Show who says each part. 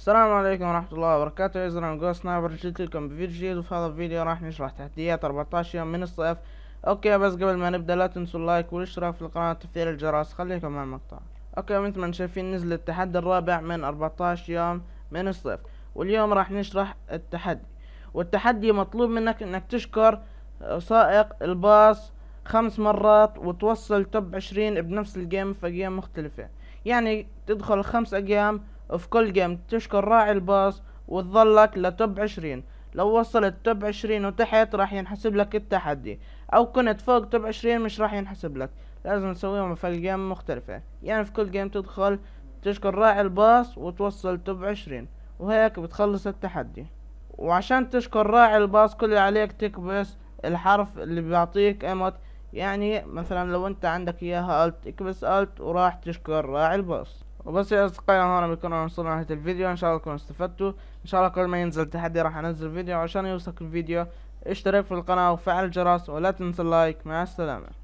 Speaker 1: السلام عليكم ورحمة الله وبركاته إذن أنا جو سنايبر جيت لكم بفيديو جديد وفي هذا الفيديو راح نشرح تحديات 14 يوم من الصيف أوكي بس قبل ما نبدأ لا تنسوا اللايك والاشتراك في القناة وتفعيل الجرس خليكم مع المقطع أوكي مثل ما شايفين نزل التحدي الرابع من 14 يوم من الصيف واليوم راح نشرح التحدي والتحدي مطلوب منك إنك تشكر سائق الباص خمس مرات وتوصل توب عشرين بنفس الجيم في جيم مختلفة يعني تدخل خمس أيام في كل جيم تشكر راعي الباص وتظلك لتوب عشرين لو وصلت توب عشرين وتحت راح ينحسب لك التحدي او كنت فوق توب عشرين مش راح ينحسب لك لازم تسويهم في الجيم مختلفة يعني في كل جيم تدخل تشكر راعي الباص وتوصل توب عشرين وهيك بتخلص التحدي وعشان تشكر راعي الباص كل اللي عليك تكبس الحرف اللي بيعطيك ايموت يعني مثلا لو انت عندك اياها الت اكبس الت وراح تشكر راعي الباص وبس يا اصدقائي هنا بكون وصلنا نهايه الفيديو ان شاء الله تكونوا استفدتوا ان شاء الله كل ما ينزل تحدي راح انزل فيديو عشان يوصلك الفيديو اشترك في القناه وفعل الجرس ولا تنسى اللايك مع السلامه